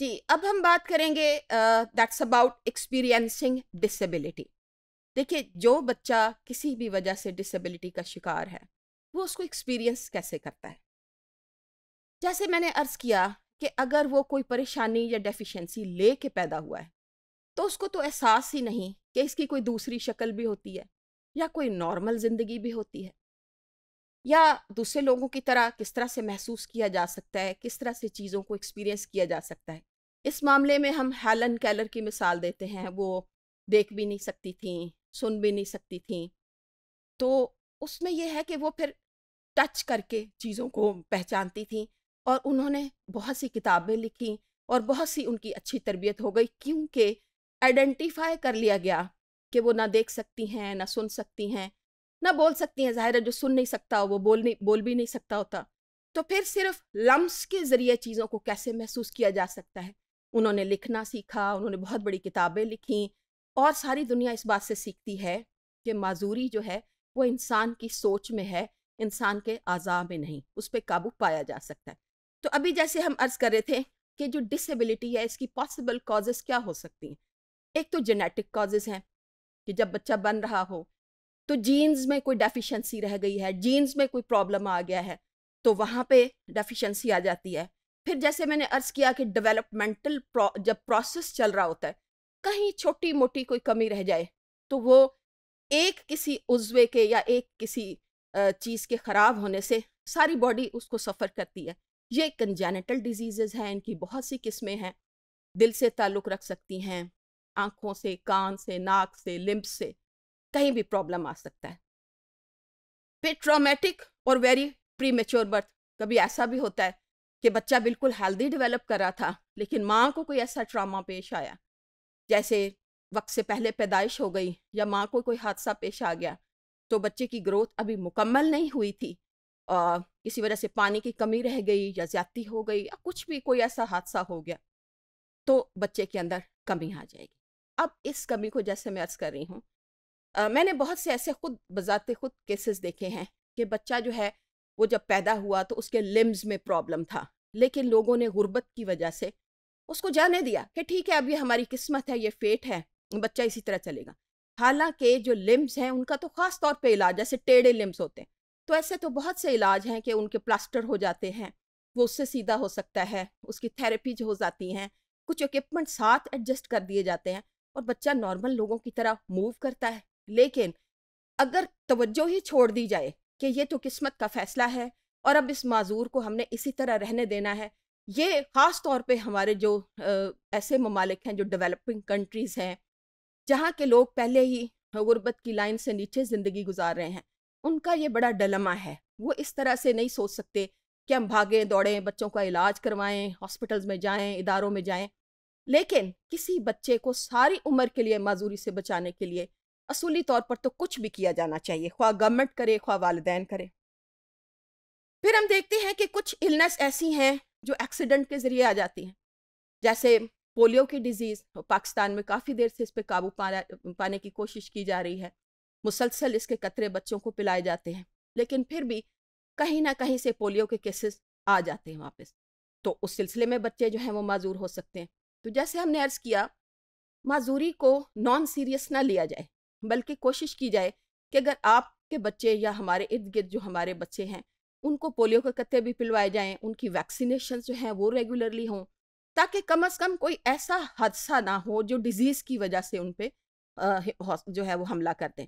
जी अब हम बात करेंगे दैट्स अबाउट एक्सपीरियंसिंग डिसेबिलिटी देखिए जो बच्चा किसी भी वजह से डिसेबिलिटी का शिकार है वो उसको एक्सपीरियंस कैसे करता है जैसे मैंने अर्ज़ किया कि अगर वो कोई परेशानी या डेफिशिएंसी ले के पैदा हुआ है तो उसको तो एहसास ही नहीं कि इसकी कोई दूसरी शक्ल भी होती है या कोई नॉर्मल ज़िंदगी भी होती है या दूसरे लोगों की तरह किस तरह से महसूस किया जा सकता है किस तरह से चीज़ों को एक्सपीरियंस किया जा सकता है इस मामले में हम हेलन कैलर की मिसाल देते हैं वो देख भी नहीं सकती थी सुन भी नहीं सकती थी तो उसमें यह है कि वो फिर टच करके चीज़ों को पहचानती थी और उन्होंने बहुत सी किताबें लिखी और बहुत सी उनकी अच्छी तरबियत हो गई क्योंकि आइडेंटिफाई कर लिया गया कि वो ना देख सकती हैं ना सुन सकती हैं ना बोल सकती हैं ज़ाहिर जो सुन नहीं सकता हो वो बोल नहीं बोल भी नहीं सकता होता तो फिर सिर्फ लम्स के ज़रिए चीज़ों को कैसे महसूस किया जा सकता है उन्होंने लिखना सीखा उन्होंने बहुत बड़ी किताबें लिखी और सारी दुनिया इस बात से सीखती है कि माजूरी जो है वो इंसान की सोच में है इंसान के आज़ा में नहीं उस पर काबू पाया जा सकता है तो अभी जैसे हम अर्ज़ कर रहे थे कि जो डिसेबिलिटी है इसकी पॉसिबल कॉजेज़ क्या हो सकती हैं एक तो जेनेटिक कॉजेज़ हैं कि जब बच्चा बन रहा हो तो जीन्स में कोई डेफिशिएंसी रह गई है जीन्स में कोई प्रॉब्लम आ गया है तो वहाँ पे डेफिशिएंसी आ जाती है फिर जैसे मैंने अर्ज किया कि डेवलपमेंटल प्रो, जब प्रोसेस चल रहा होता है कहीं छोटी मोटी कोई कमी रह जाए तो वो एक किसी उज्वे के या एक किसी चीज़ के ख़राब होने से सारी बॉडी उसको सफ़र करती है ये कंजेनेटल डिजीज़ हैं इनकी बहुत सी किस्में हैं दिल से ताल्लुक़ रख सकती हैं आँखों से कान से नाक से लिम्स से कहीं भी प्रॉब्लम आ सकता है फिर ट्रोमेटिक और वेरी प्री बर्थ कभी ऐसा भी होता है कि बच्चा बिल्कुल हेल्दी डेवलप कर रहा था लेकिन माँ को कोई ऐसा ट्रामा पेश आया जैसे वक्त से पहले पैदाइश हो गई या माँ को कोई हादसा पेश आ गया तो बच्चे की ग्रोथ अभी मुकम्मल नहीं हुई थी और किसी वजह से पानी की कमी रह गई या ज्यादा हो गई या कुछ भी कोई ऐसा हादसा हो गया तो बच्चे के अंदर कमी आ जाएगी अब इस कमी को जैसे मैं अर्ज़ कर रही हूँ मैंने बहुत से ऐसे खुद बजाते खुद केसेस देखे हैं कि बच्चा जो है वो जब पैदा हुआ तो उसके लिम्स में प्रॉब्लम था लेकिन लोगों ने गुर्बत की वजह से उसको जाने दिया कि ठीक है अब ये हमारी किस्मत है ये फेट है बच्चा इसी तरह चलेगा हालांकि जो लिम्स हैं उनका तो ख़ास तौर पे इलाज जैसे टेढ़े लिम्स होते हैं तो ऐसे तो बहुत से इलाज हैं कि उनके प्लास्टर हो जाते हैं वो उससे सीधा हो सकता है उसकी थेरेपीज हो जाती हैं कुछ इक्विपमेंट साथ एडजस्ट कर दिए जाते हैं और बच्चा नॉर्मल लोगों की तरह मूव करता है लेकिन अगर तवज्जो ही छोड़ दी जाए कि ये तो किस्मत का फैसला है और अब इस माजूर को हमने इसी तरह रहने देना है ये ख़ास तौर पे हमारे जो ऐसे ममालिक हैं जो डेवलपिंग कंट्रीज़ हैं जहाँ के लोग पहले ही गुर्बत की लाइन से नीचे ज़िंदगी गुजार रहे हैं उनका ये बड़ा डलमा है वो इस तरह से नहीं सोच सकते कि हम भागें दौड़ें बच्चों का इलाज करवाएं हॉस्पिटल्स में जाएं इदारों में जाएं लेकिन किसी बच्चे को सारी उम्र के लिए माजूरी से बचाने के लिए असूली तौर पर तो कुछ भी किया जाना चाहिए ख्वा गवर्नमेंट करे ख्वा वालदेन करे फिर हम देखते हैं कि कुछ इलनेस ऐसी हैं जो एक्सीडेंट के ज़रिए आ जाती हैं जैसे पोलियो की डिज़ीज़ तो पाकिस्तान में काफ़ी देर से इस पर काबू पा पाने की कोशिश की जा रही है मुसलसल इसके कतरे बच्चों को पिलाए जाते हैं लेकिन फिर भी कहीं ना कहीं से पोलियो के केसेस आ जाते हैं वापस तो उस सिलसिले में बच्चे जो हैं वो माजूर हो सकते हैं तो जैसे हमने अर्ज़ किया माजूरी को नॉन सीरियस ना लिया जाए बल्कि कोशिश की जाए कि अगर आपके बच्चे या हमारे इर्द गिर्द जो हमारे बच्चे हैं उनको पोलियो के कत्ते भी पिलवाए जाएं उनकी वैक्सीनेशन जो हैं वो रेगुलरली हों ताकि कम अज़ कम कोई ऐसा हादसा ना हो जो डिज़ीज़ की वजह से उन पर जो है वो हमला कर दें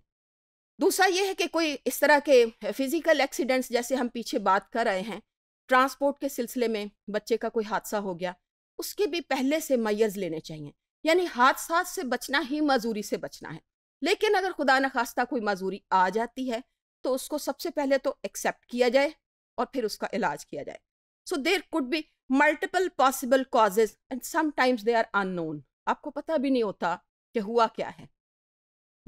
दूसरा ये है कि कोई इस तरह के फिज़िकल एक्सीडेंट्स जैसे हम पीछे बात कर रहे हैं ट्रांसपोर्ट के सिलसिले में बच्चे का कोई हादसा हो गया उसके भी पहले से मैयर्स लेने चाहिए यानी हादसा से बचना ही मजदूरी से बचना है लेकिन अगर खुदा न खास्ता कोई मजूरी आ जाती है तो उसको सबसे पहले तो एक्सेप्ट किया जाए और फिर उसका इलाज किया जाए so there could be multiple possible causes and sometimes they are unknown आपको पता भी नहीं होता कि हुआ क्या है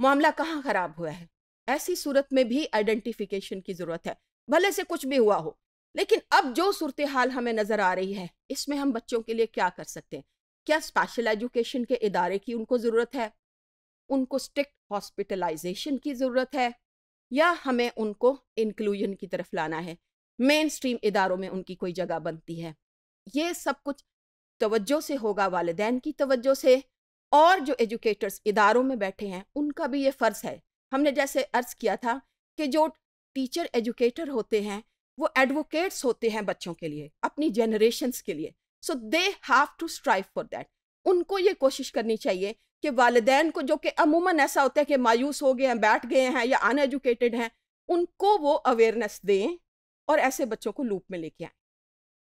मामला कहाँ खराब हुआ है ऐसी सूरत में भी आइडेंटिफिकेशन की ज़रूरत है भले से कुछ भी हुआ हो लेकिन अब जो सूरत हाल हमें नज़र आ रही है इसमें हम बच्चों के लिए क्या कर सकते हैं क्या स्पेशल एजुकेशन के इदारे की उनको ज़रूरत है उनको स्ट्रिक्ट हॉस्पिटलाइजेशन की ज़रूरत है या हमें उनको इंक्लूजन की तरफ लाना है मेन स्ट्रीम इदारों में उनकी कोई जगह बनती है ये सब कुछ तवज्जो से होगा वालदेन की तवज्जो से और जो एजुकेटर्स इदारों में बैठे हैं उनका भी ये फ़र्ज़ है हमने जैसे अर्ज़ किया था कि जो टीचर एजुकेटर होते हैं वो एडवोकेट्स होते हैं बच्चों के लिए अपनी जनरेशन्स के लिए so they have to strive for that उनको ये कोशिश करनी चाहिए कि वालदे को जो कि अमूमन ऐसा होता है कि मायूस हो गए हैं बैठ गए हैं या अनएजुकेटेड हैं उनको वो अवेयरनेस दें और ऐसे बच्चों को लूप में लेके आए